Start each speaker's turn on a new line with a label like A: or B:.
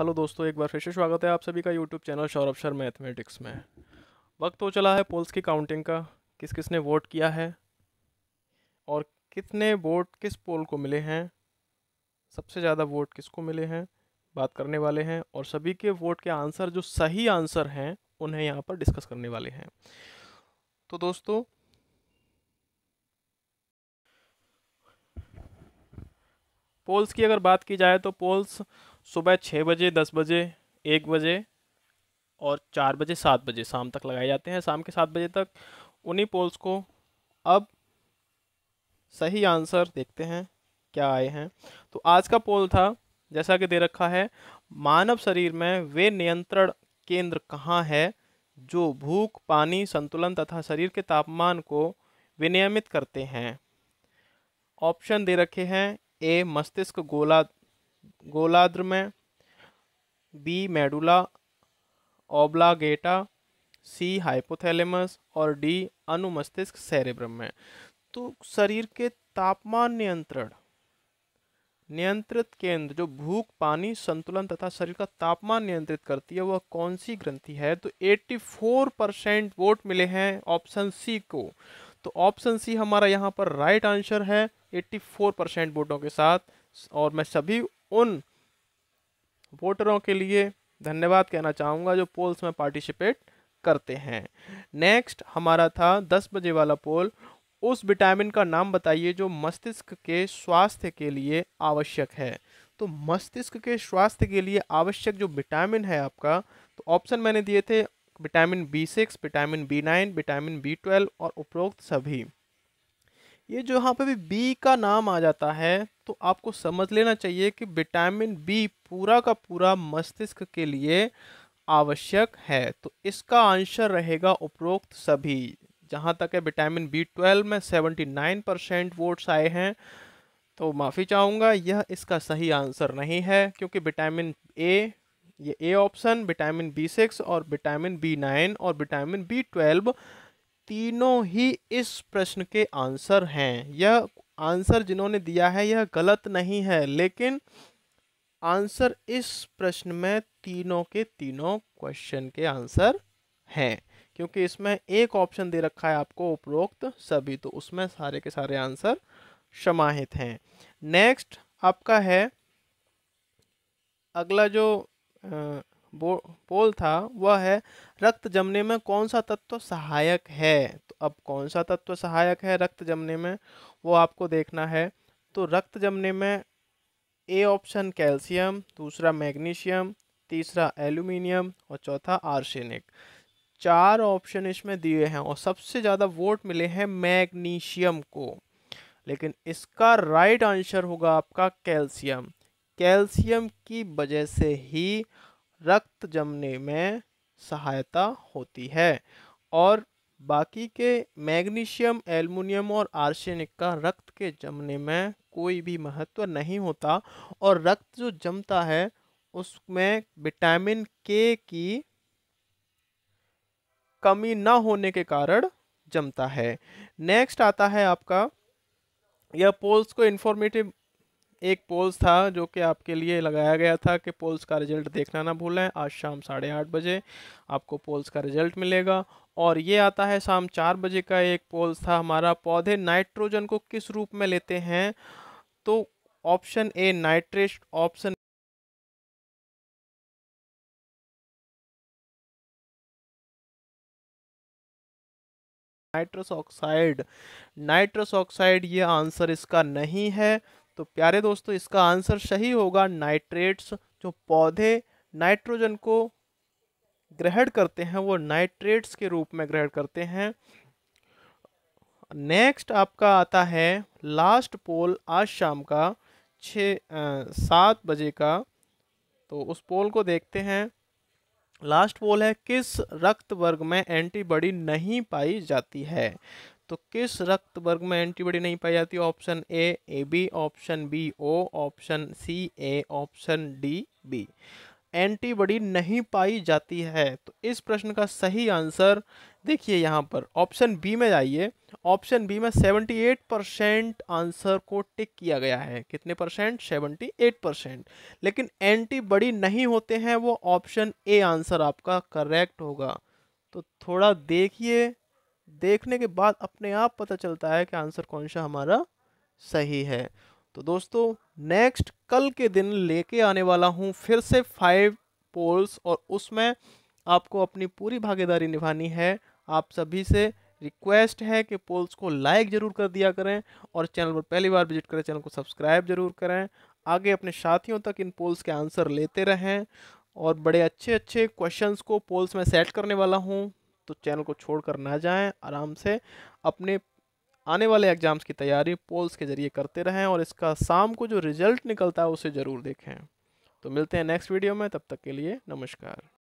A: hello दोस्तों एक बार फिर से स्वागत है आप सभी का यूट्यूब चैनल सौरभ शर मैथमेटिक्स में वक्त हो चला है पोल्स की काउंटिंग का किस किसने वोट किया है और कितने वोट किस पोल को मिले हैं सबसे ज़्यादा वोट किसको मिले हैं बात करने वाले हैं और सभी के वोट के आंसर जो सही आंसर हैं उन्हें यहाँ पर डिस्कस करने वाले हैं तो दोस्तों पोल्स की अगर बात की जाए तो पोल्स सुबह छः बजे दस बजे एक बजे और चार बजे सात बजे शाम तक लगाए जाते हैं शाम के सात बजे तक उन्हीं पोल्स को अब सही आंसर देखते हैं क्या आए हैं तो आज का पोल था जैसा कि दे रखा है मानव शरीर में वे नियंत्रण केंद्र कहाँ है जो भूख पानी संतुलन तथा शरीर के तापमान को विनियमित करते हैं ऑप्शन दे रखे हैं ए मस्तिष्क गोला गोलाद्र में B medulla oblongata C hypothalamus और डी अनुमस्तिष्क सेरेब्रम में तो शरीर के तापमान नियंत्रण नियंत्रित केंद्र जो भूख पानी संतुलन तथा शरीर का तापमान नियंत्रित करती है वह कौन सी ग्रंथि है तो 84 परसेंट वोट मिले हैं ऑप्शन सी को तो ऑप्शन सी हमारा यहाँ पर राइट आंसर है 84 परसेंट वोटों के साथ और मैं सभी उन वोटरों के लिए धन्यवाद कहना चाहूँगा जो पोल्स में पार्टिसिपेट करते हैं नेक्स्ट हमारा था दस बजे वाला पोल उस विटामिन का नाम बताइए जो मस्तिष्क के स्वास्थ्य के लिए आवश्यक है तो मस्तिष्क के स्वास्थ्य के लिए आवश्यक जो विटामिन है आपका तो ऑप्शन मैंने दिए थे vitamin B six vitamin B nine vitamin B twelve और उपरोक्त सभी ये जो यहाँ पे भी बी का नाम आ जाता है तो आपको समझ लेना चाहिए कि विटामिन बी पूरा का पूरा मस्तिष्क के लिए आवश्यक है तो इसका आंसर रहेगा उपरोक्त सभी जहाँ तक है विटामिन बी ट्वेल्व में सेवेंटी नाइन परसेंट वोट्स आए हैं तो माफ़ी चाहूँगा यह इसका सही आंसर नहीं है क्योंकि विटामिन ए ये A option vitamin B six और विटामिन बी नाइन और विटामिन बी ट्वेल्व तीनों ही इस प्रश्न के आंसर हैं यह आंसर जिन्होंने दिया है यह गलत नहीं है लेकिन आंसर इस प्रश्न में तीनों के तीनों क्वेश्चन के आंसर हैं क्योंकि इसमें एक ऑप्शन दे रखा है आपको उपरोक्त सभी तो उसमें सारे के सारे आंसर समाहित हैं नेक्स्ट आपका है अगला जो पोल था वह है रक्त जमने में कौन सा तत्व सहायक है तो अब कौन सा तत्व सहायक है रक्त जमने में वो आपको देखना है तो रक्त जमने में ए ऑप्शन कैल्शियम दूसरा मैग्नीशियम तीसरा एल्यूमिनियम और चौथा आर्सेनिक चार ऑप्शन इसमें दिए हैं और सबसे ज़्यादा वोट मिले हैं मैग्नीशियम को लेकिन इसका राइट आंसर होगा आपका कैल्शियम कैल्शियम की वजह से ही रक्त जमने में सहायता होती है और बाकी के मैग्नीशियम एल्युमिनियम और आर्सेनिक का रक्त के जमने में कोई भी महत्व नहीं होता और रक्त जो जमता है उसमें विटामिन के की कमी ना होने के कारण जमता है नेक्स्ट आता है आपका यह पोल्स को इन्फॉर्मेटिव एक पोल्स था जो कि आपके लिए लगाया गया था कि पोल्स का रिजल्ट देखना ना भूलें आज शाम साढ़े आठ बजे आपको पोल्स का रिजल्ट मिलेगा और ये आता है शाम चार बजे का एक पोल्स था हमारा पौधे नाइट्रोजन को किस रूप में लेते हैं तो option A nitrate option nitrous oxide nitrous oxide ये आंसर इसका नहीं है तो प्यारे दोस्तों इसका आंसर सही होगा नाइट्रेट्स जो पौधे नाइट्रोजन को ग्रहण करते हैं वो नाइट्रेट्स के रूप में ग्रहण करते हैं नेक्स्ट आपका आता है लास्ट पोल आज शाम का छः सात बजे का तो उस पोल को देखते हैं लास्ट पोल है किस रक्त वर्ग में एंटीबॉडी नहीं पाई जाती है तो किस रक्त वर्ग में एंटीबॉडी नहीं पाई जाती option A A B option B O option C A option D B antibody नहीं पाई जाती है तो इस प्रश्न का सही आंसर देखिए यहाँ पर ऑप्शन बी में जाइए ऑप्शन बी में 78 परसेंट आंसर को टिक किया गया है कितने परसेंट 78 परसेंट लेकिन एंटीबॉडी नहीं होते हैं वो ऑप्शन ए आंसर आपका करेक्ट होगा तो थोड़ा देखिए देखने के बाद अपने आप पता चलता है कि आंसर कौन सा हमारा सही है तो दोस्तों नेक्स्ट कल के दिन लेके आने वाला हूँ फिर से फाइव पोल्स और उसमें आपको अपनी पूरी भागीदारी निभानी है आप सभी से रिक्वेस्ट है कि पोल्स को लाइक ज़रूर कर दिया करें और चैनल पर पहली बार विजिट करें चैनल को सब्सक्राइब ज़रूर करें आगे अपने साथियों तक इन पोल्स के आंसर लेते रहें और बड़े अच्छे अच्छे क्वेश्चंस को पोल्स में सेट करने वाला हूँ तो चैनल को छोड़कर ना जाएं आराम से अपने आने वाले एग्ज़ाम्स की तैयारी पोल्स के ज़रिए करते रहें और इसका शाम को जो रिज़ल्ट निकलता है उसे ज़रूर देखें तो मिलते हैं नेक्स्ट वीडियो में तब तक के लिए नमस्कार